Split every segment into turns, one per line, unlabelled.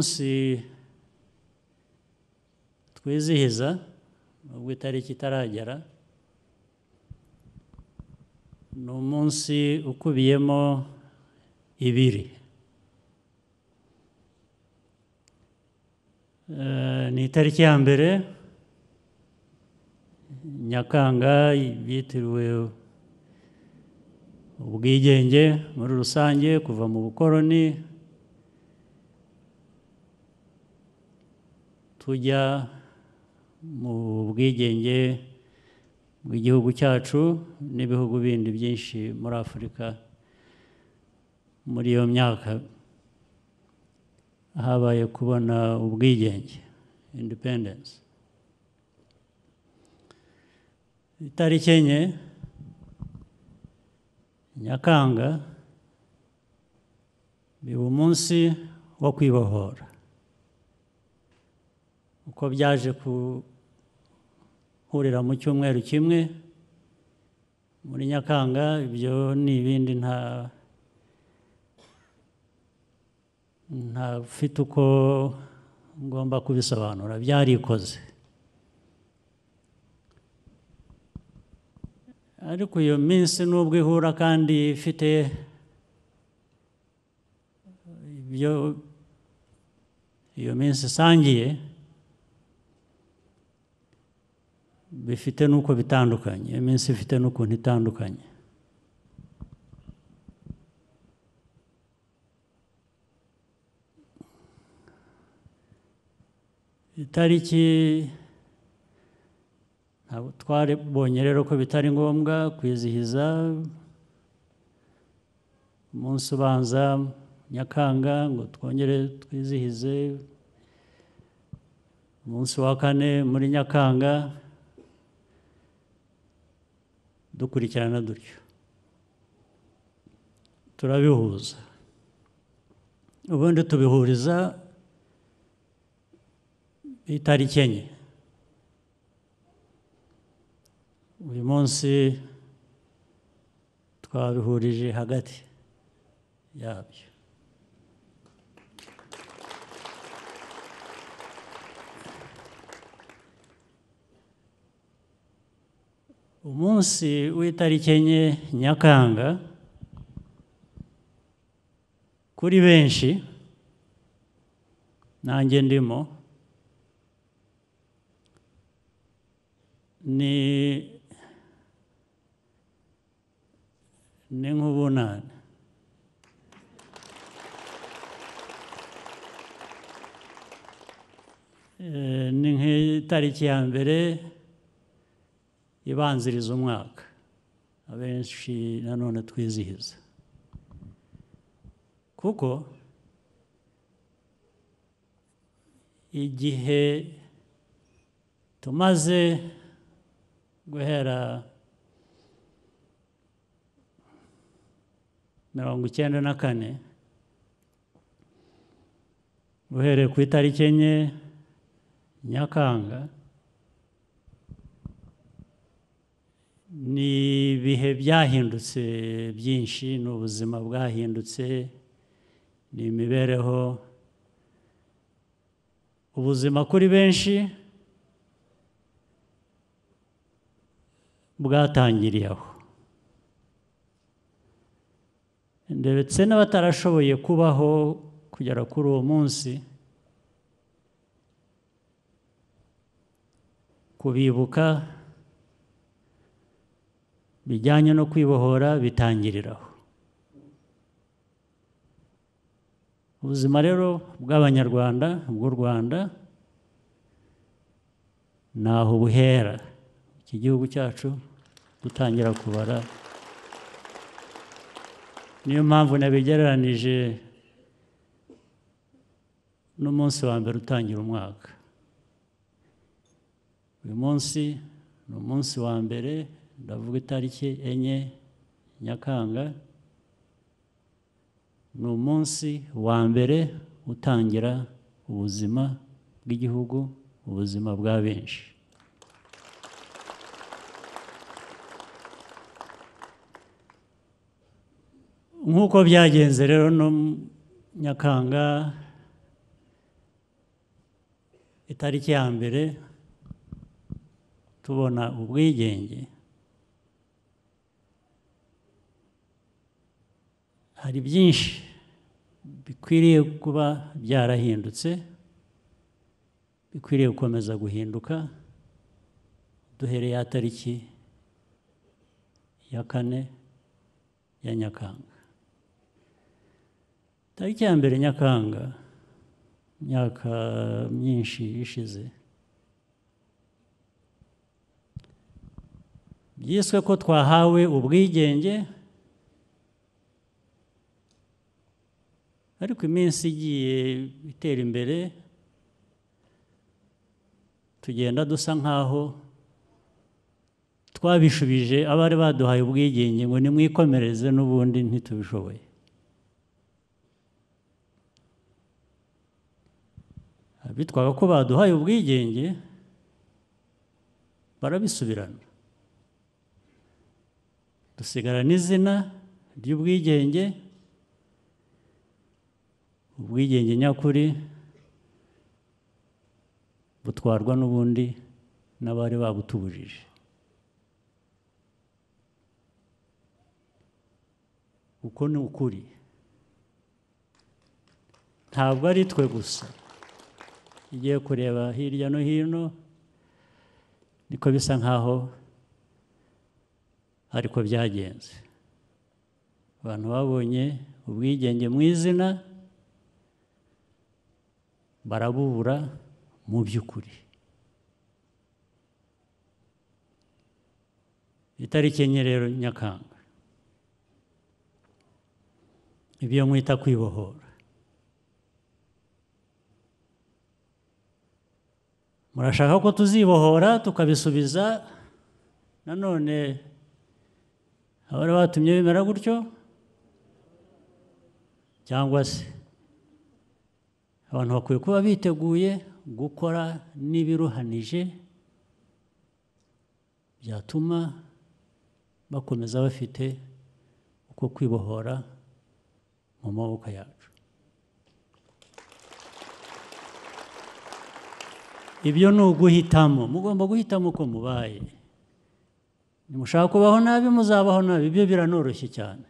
munsi twizihiza ubwo itariki itaragera ni umunsi ukubiyemo ibiri eh, ni itariki ya mbere nyakanga byitiriwe ubwigenge muri rusange kuva mu bukoroni tujya mu bwigenge bw'igihugu cyacu n'ibihugu bindi byinshi muri afurika muri iyo myaka habaye kubona ubwigenge independence itariki enye nyakanga biba umunsi wo kwibohora uko byaje guhurira mu cyumweru kimwe muri nyakanga ibyo ni ibindi nta ntafite uko ngomba kubisobanura byarikoze ariko iyo minsi nubwo ihura kandi ifite ibyo iyo minsi isangiye bifite n'uko bitandukanye iminsi ifite n'ukuntu itandukanye itariki twabonye rero ko bitari ngombwa kwizihiza umunsi ubanza nyakanga ngo twongere twizihize umunsi wa kane muri nyakanga dukurikirana dutyo turabihuza ubundi tubihuriza itariki enye uyu munsi twabihurije hagati yabyo umunsi w'itariki enye nyakanga kuri benshi nanjye ndimo ni ni nk'ubunane eh, ni nk'itariki ya mbere ibanziriza umwaka abenshi nanone twizihiza kuko igihe tumaze guhera mirongo icyenda na kane uhereye ku itariki enye nyakanga ni ibihe byahindutse byinshi ni ubuzima bwahindutse ni imibereho ubuzima kuri benshi bwatangiriye aho ndetse n'abatarashoboye kubaho kugera kuri uwo munsi kubibuka bijyanye no kwibohora bitangiriraho ubuzima rero bw'abanyarwanda bw'u rwanda ntaho buhera iki gihugu cyacu dutangira kubara niyo mpamvu nabigereranije n'umunsi wa mbere utangira umwaka uyu munsi ni umunsi wa mbere ndavuga itariki enye nyakanga ni umunsi wa mbere utangira ubuzima bw'igihugu ubuzima bwa benshi nk'uko byagenze rero no nyakanga itariki ya mbere tubona ubwigenge hari byinshi bikwiriye kuba byarahindutse bikwiriye gukomeza guhinduka duhereye tariki ya kane ya nyakanga tariki ya mbere nyakanga imyaka myinshi ishize byiswe ko twahawe ubwigenge uko iminsi igiye itera imbere tugenda dusa nk'aho twabishubije abari baduhaye ubwigenge ngo nimwikomereze n'ubundi ntitubishoboye bitwaga ko baduhaye ubwigenge barabisubirana dusigara n'izina ry'ubwigenge ubwigenge nyakuri butwarwa n'ubundi n'abari babutubujije uko ni ukuri ntabwo ari twe gusa igiye kureba hirya no hino niko bisa nkaho ariko byagenze abantu babonye ubwigenge mu izina barabubura mu by'ukuri itariki enye rero nyakanga ibyo mwita kwibohora murashaka ko tuzibohora tukabisubiza nanone abari batumye bimera gutyo cyangwa se abantu bakwiye kuba biteguye gukora n'ibiruhanije byatuma bakomeza bafite uko kwibohora mu maboko yacu ibyo ni uguhitamo mugomba guhitamo uko mubaye nimushaka kubaho nabi muzabaho nabi ibyo biranoroshye cyane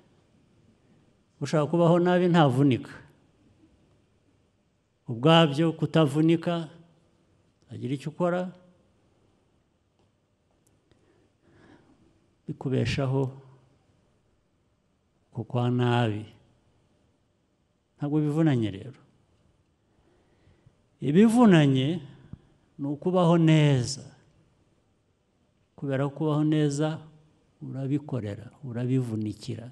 ushaka kubaho nabi ntavunika ubwabyo kutavunika agira icyo ukora bikubeshaho ku kwa nabi ntabwo bivunanye rero ibivunanye ni ukubaho neza kubera kubaho neza urabikorera urabivunikira